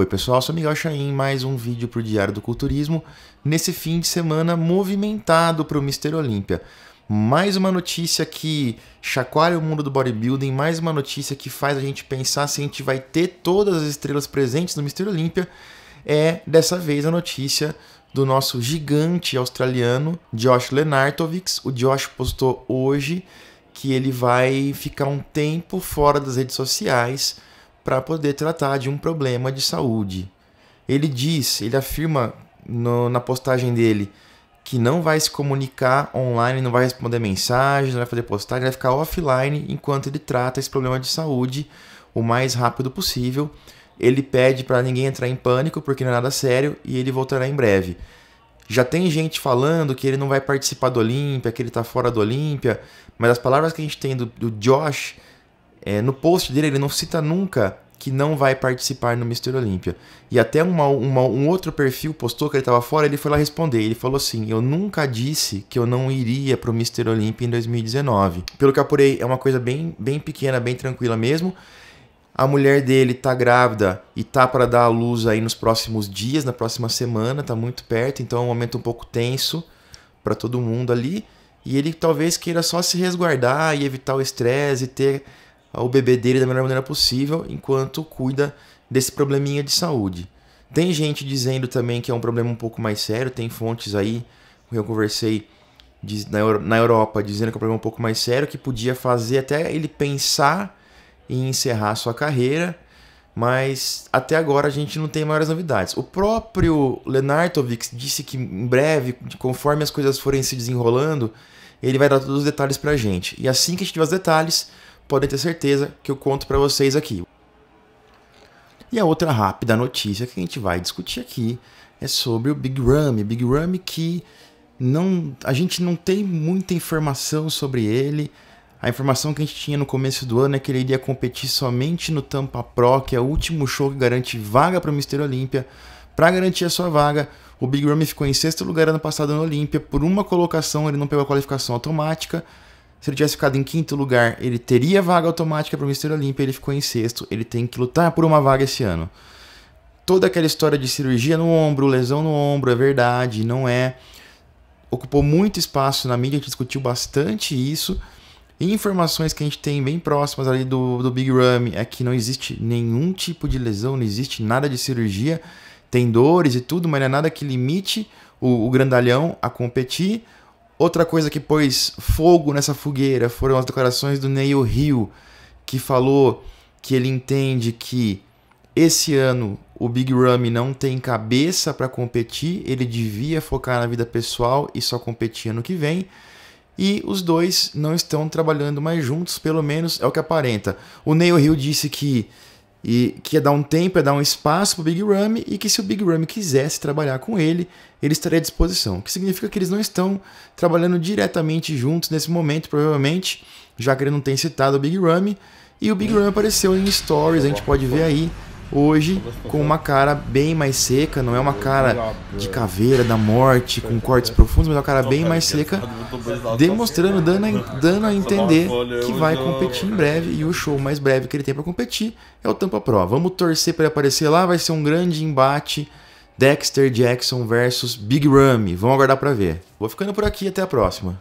Oi pessoal, sou Miguel Chaim, mais um vídeo para o Diário do Culturismo, nesse fim de semana movimentado para o Mister Olímpia. Mais uma notícia que chacoalha o mundo do bodybuilding, mais uma notícia que faz a gente pensar se a gente vai ter todas as estrelas presentes no Mister Olímpia, é dessa vez a notícia do nosso gigante australiano Josh Lenartovics. O Josh postou hoje que ele vai ficar um tempo fora das redes sociais para poder tratar de um problema de saúde. Ele diz, ele afirma no, na postagem dele que não vai se comunicar online, não vai responder mensagens, não vai fazer postagem, vai ficar offline enquanto ele trata esse problema de saúde o mais rápido possível. Ele pede para ninguém entrar em pânico porque não é nada sério e ele voltará em breve. Já tem gente falando que ele não vai participar do Olímpia, que ele está fora do Olímpia, mas as palavras que a gente tem do, do Josh é, no post dele, ele não cita nunca que não vai participar no Mr. Olímpia. E até uma, uma, um outro perfil postou que ele estava fora, ele foi lá responder. Ele falou assim: Eu nunca disse que eu não iria para o Mr. Olímpia em 2019. Pelo que eu apurei, é uma coisa bem, bem pequena, bem tranquila mesmo. A mulher dele tá grávida e tá para dar à luz aí nos próximos dias, na próxima semana, tá muito perto, então é um momento um pouco tenso para todo mundo ali. E ele talvez queira só se resguardar e evitar o estresse e ter o bebê dele da melhor maneira possível enquanto cuida desse probleminha de saúde. Tem gente dizendo também que é um problema um pouco mais sério, tem fontes aí, eu conversei na Europa dizendo que é um problema um pouco mais sério, que podia fazer até ele pensar em encerrar sua carreira, mas até agora a gente não tem maiores novidades. O próprio Lenartovic disse que em breve, conforme as coisas forem se desenrolando, ele vai dar todos os detalhes pra gente. E assim que a gente tiver os detalhes, podem ter certeza que eu conto para vocês aqui. E a outra rápida notícia que a gente vai discutir aqui é sobre o Big Ram. Big Ram que não, a gente não tem muita informação sobre ele. A informação que a gente tinha no começo do ano é que ele iria competir somente no Tampa Pro, que é o último show que garante vaga para o Mister Olímpia. Para garantir a sua vaga, o Big Ram ficou em sexto lugar ano passado no Olímpia. Por uma colocação, ele não pegou a qualificação automática. Se ele tivesse ficado em quinto lugar, ele teria vaga automática para o Mister Olímpia, ele ficou em sexto, ele tem que lutar por uma vaga esse ano. Toda aquela história de cirurgia no ombro, lesão no ombro, é verdade, não é. Ocupou muito espaço na mídia, a gente discutiu bastante isso. E informações que a gente tem bem próximas ali do, do Big Ram é que não existe nenhum tipo de lesão, não existe nada de cirurgia, tem dores e tudo, mas não é nada que limite o, o grandalhão a competir Outra coisa que pôs fogo nessa fogueira foram as declarações do Neil Hill, que falou que ele entende que esse ano o Big Ramy não tem cabeça para competir, ele devia focar na vida pessoal e só competir ano que vem. E os dois não estão trabalhando mais juntos, pelo menos é o que aparenta. O Neil Hill disse que e que ia dar um tempo, ia dar um espaço para o Big Ramy e que se o Big Ramy quisesse trabalhar com ele, ele estaria à disposição. O que significa que eles não estão trabalhando diretamente juntos nesse momento, provavelmente, já que ele não tem citado o Big Ramy. E o Big Ramy apareceu em stories, a gente pode ver aí Hoje, com uma cara bem mais seca, não é uma cara de caveira, da morte, com cortes profundos, mas é uma cara bem mais seca, demonstrando, dando a, dando a entender que vai competir em breve. E o show mais breve que ele tem para competir é o Tampa Pro. Vamos torcer para ele aparecer lá, vai ser um grande embate. Dexter Jackson versus Big Ramy. Vamos aguardar para ver. Vou ficando por aqui, até a próxima.